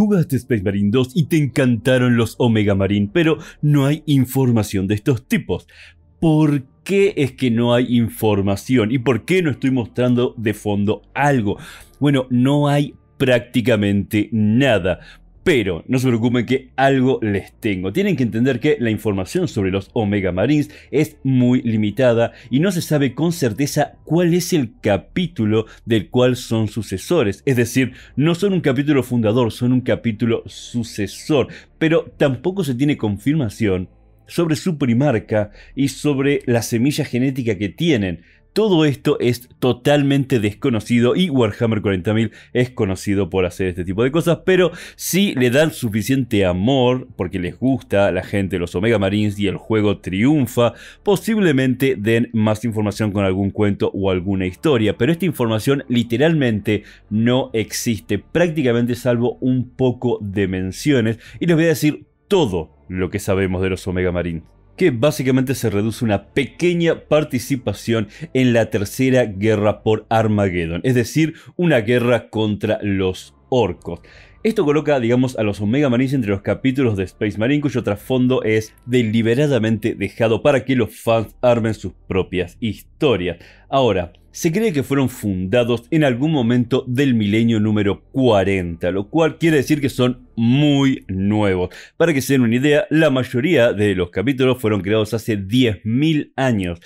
Jugaste Space Marine 2 y te encantaron los Omega Marine, pero no hay información de estos tipos. ¿Por qué es que no hay información? ¿Y por qué no estoy mostrando de fondo algo? Bueno, no hay prácticamente nada. Pero no se preocupen que algo les tengo. Tienen que entender que la información sobre los Omega Marines es muy limitada y no se sabe con certeza cuál es el capítulo del cual son sucesores. Es decir, no son un capítulo fundador, son un capítulo sucesor. Pero tampoco se tiene confirmación sobre su primarca y sobre la semilla genética que tienen. Todo esto es totalmente desconocido y Warhammer 40.000 es conocido por hacer este tipo de cosas, pero si le dan suficiente amor, porque les gusta la gente los Omega Marines y el juego triunfa, posiblemente den más información con algún cuento o alguna historia, pero esta información literalmente no existe, prácticamente salvo un poco de menciones, y les voy a decir todo lo que sabemos de los Omega Marines que básicamente se reduce a una pequeña participación en la tercera guerra por Armageddon, es decir, una guerra contra los orcos. Esto coloca, digamos, a los Omega Marines entre los capítulos de Space Marine, cuyo trasfondo es deliberadamente dejado para que los fans armen sus propias historias. Ahora, se cree que fueron fundados en algún momento del milenio número 40, lo cual quiere decir que son muy nuevos. Para que se den una idea, la mayoría de los capítulos fueron creados hace 10.000 años.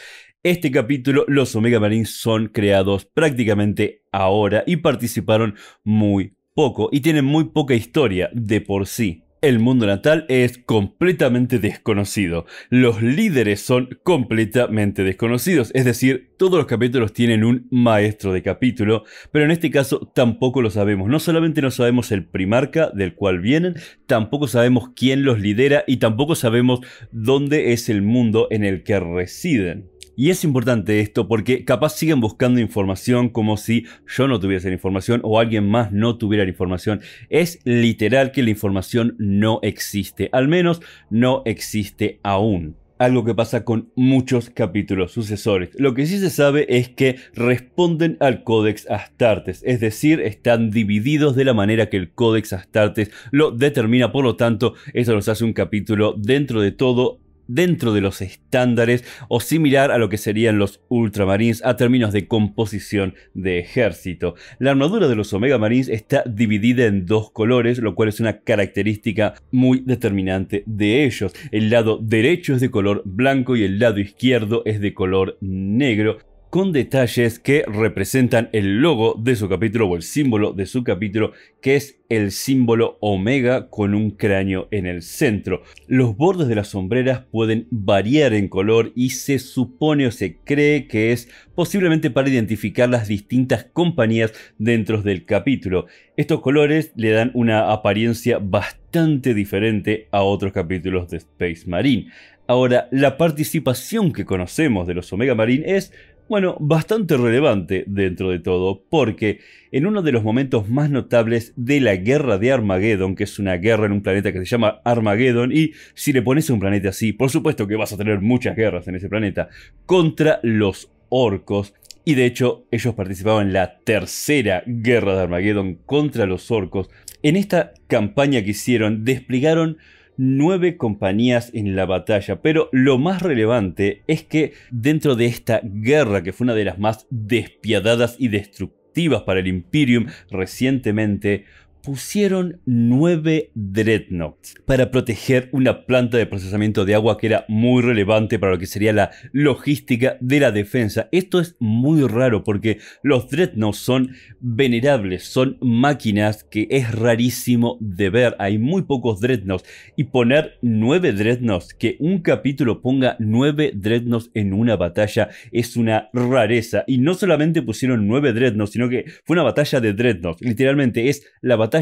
Este capítulo, los Omega Marines son creados prácticamente ahora y participaron muy poco y tienen muy poca historia de por sí el mundo natal es completamente desconocido. Los líderes son completamente desconocidos, es decir, todos los capítulos tienen un maestro de capítulo, pero en este caso tampoco lo sabemos. No solamente no sabemos el primarca del cual vienen, tampoco sabemos quién los lidera y tampoco sabemos dónde es el mundo en el que residen. Y es importante esto porque capaz siguen buscando información como si yo no tuviese la información o alguien más no tuviera la información. Es literal que la información no existe, al menos no existe aún algo que pasa con muchos capítulos sucesores. Lo que sí se sabe es que responden al Códex Astartes, es decir, están divididos de la manera que el Códex Astartes lo determina, por lo tanto, eso nos hace un capítulo dentro de todo dentro de los estándares o similar a lo que serían los Ultramarines a términos de composición de ejército. La armadura de los Omega Marines está dividida en dos colores, lo cual es una característica muy determinante de ellos. El lado derecho es de color blanco y el lado izquierdo es de color negro con detalles que representan el logo de su capítulo o el símbolo de su capítulo, que es el símbolo omega con un cráneo en el centro. Los bordes de las sombreras pueden variar en color y se supone o se cree que es posiblemente para identificar las distintas compañías dentro del capítulo. Estos colores le dan una apariencia bastante diferente a otros capítulos de Space Marine. Ahora, la participación que conocemos de los Omega Marine es bueno, bastante relevante dentro de todo, porque en uno de los momentos más notables de la guerra de Armageddon, que es una guerra en un planeta que se llama Armageddon, y si le pones un planeta así, por supuesto que vas a tener muchas guerras en ese planeta, contra los orcos, y de hecho ellos participaban en la tercera guerra de Armageddon contra los orcos, en esta campaña que hicieron desplegaron nueve compañías en la batalla, pero lo más relevante es que dentro de esta guerra, que fue una de las más despiadadas y destructivas para el Imperium recientemente, pusieron nueve dreadnoughts para proteger una planta de procesamiento de agua que era muy relevante para lo que sería la logística de la defensa. Esto es muy raro porque los dreadnoughts son venerables, son máquinas que es rarísimo de ver. Hay muy pocos dreadnoughts y poner nueve dreadnoughts, que un capítulo ponga nueve dreadnoughts en una batalla es una rareza. Y no solamente pusieron nueve dreadnoughts, sino que fue una batalla de dreadnoughts. Literalmente es la batalla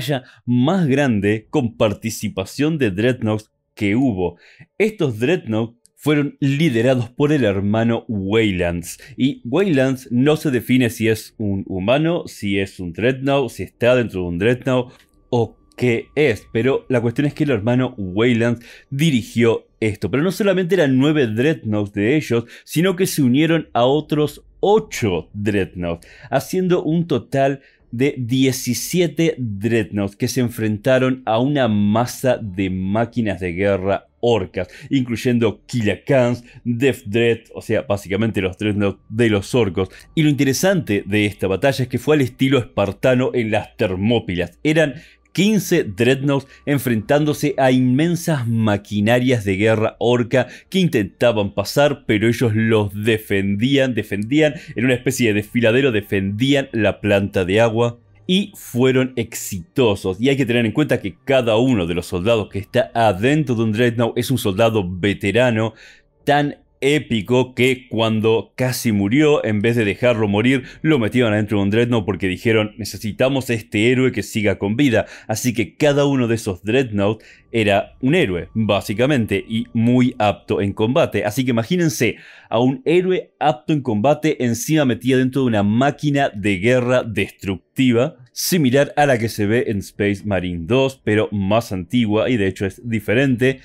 más grande con participación de Dreadnoughts que hubo. Estos Dreadnoughts fueron liderados por el hermano Weylands Y Weylands no se define si es un humano, si es un Dreadnought, si está dentro de un Dreadnought o qué es. Pero la cuestión es que el hermano Weylands dirigió esto. Pero no solamente eran nueve Dreadnoughts de ellos, sino que se unieron a otros ocho Dreadnoughts, haciendo un total de 17 dreadnoughts que se enfrentaron a una masa de máquinas de guerra orcas, incluyendo Killakans, Death Dread, o sea, básicamente los dreadnoughts de los orcos. Y lo interesante de esta batalla es que fue al estilo espartano en las Termópilas. Eran 15 dreadnoughts enfrentándose a inmensas maquinarias de guerra orca que intentaban pasar, pero ellos los defendían, defendían, en una especie de desfiladero defendían la planta de agua y fueron exitosos. Y hay que tener en cuenta que cada uno de los soldados que está adentro de un dreadnought es un soldado veterano tan épico que cuando casi murió, en vez de dejarlo morir, lo metieron adentro de un Dreadnought porque dijeron necesitamos a este héroe que siga con vida. Así que cada uno de esos Dreadnought era un héroe, básicamente, y muy apto en combate. Así que imagínense a un héroe apto en combate encima metido dentro de una máquina de guerra destructiva similar a la que se ve en Space Marine 2, pero más antigua y de hecho es diferente.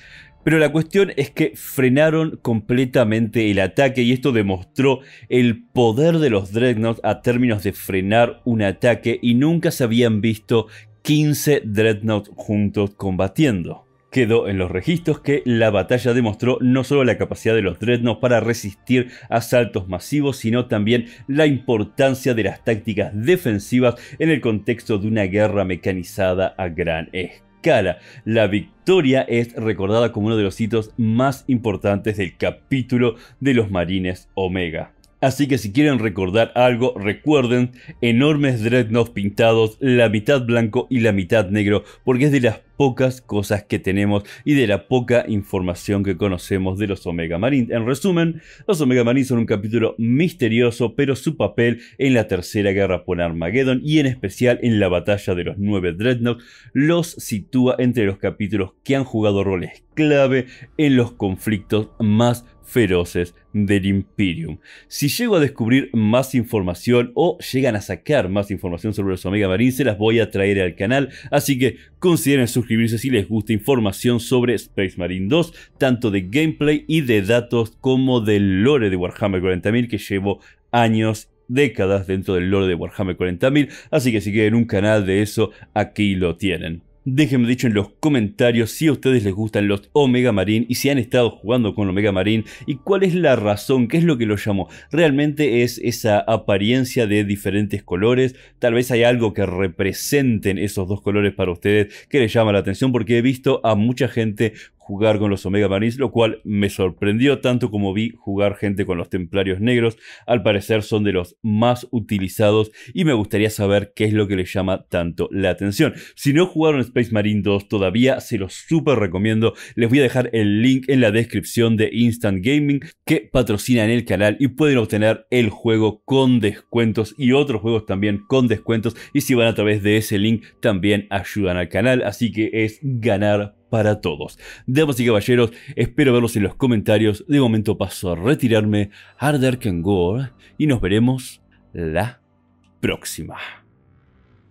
Pero la cuestión es que frenaron completamente el ataque y esto demostró el poder de los Dreadnoughts a términos de frenar un ataque y nunca se habían visto 15 Dreadnoughts juntos combatiendo. Quedó en los registros que la batalla demostró no solo la capacidad de los dreadnoughts para resistir asaltos masivos, sino también la importancia de las tácticas defensivas en el contexto de una guerra mecanizada a gran escala cara. La victoria es recordada como uno de los hitos más importantes del capítulo de los Marines Omega. Así que si quieren recordar algo, recuerden enormes dreadnoughts pintados, la mitad blanco y la mitad negro, porque es de las pocas cosas que tenemos y de la poca información que conocemos de los Omega Marines. En resumen, los Omega Marines son un capítulo misterioso, pero su papel en la Tercera Guerra por Armageddon y en especial en la Batalla de los Nueve Dreadnoughts los sitúa entre los capítulos que han jugado roles clave en los conflictos más feroces del Imperium. Si llego a descubrir más información o llegan a sacar más información sobre los Omega Marines, se las voy a traer al canal, así que consideren suscribirse si les gusta información sobre Space Marine 2, tanto de gameplay y de datos como del lore de Warhammer 40.000 que llevo años décadas dentro del lore de Warhammer 40.000, así que si quieren un canal de eso, aquí lo tienen. Déjenme dicho en los comentarios si a ustedes les gustan los Omega Marine y si han estado jugando con Omega Marine y cuál es la razón, qué es lo que los llamo. Realmente es esa apariencia de diferentes colores. Tal vez hay algo que representen esos dos colores para ustedes que les llama la atención porque he visto a mucha gente jugar con los Omega Marines, lo cual me sorprendió tanto como vi jugar gente con los Templarios Negros. Al parecer son de los más utilizados y me gustaría saber qué es lo que les llama tanto la atención. Si no jugaron Space Marine 2 todavía, se los súper recomiendo. Les voy a dejar el link en la descripción de Instant Gaming que patrocina en el canal y pueden obtener el juego con descuentos y otros juegos también con descuentos. Y si van a través de ese link, también ayudan al canal. Así que es ganar para todos. Damas y caballeros, espero verlos en los comentarios. De momento paso a retirarme. Harder can gore. Y nos veremos la próxima.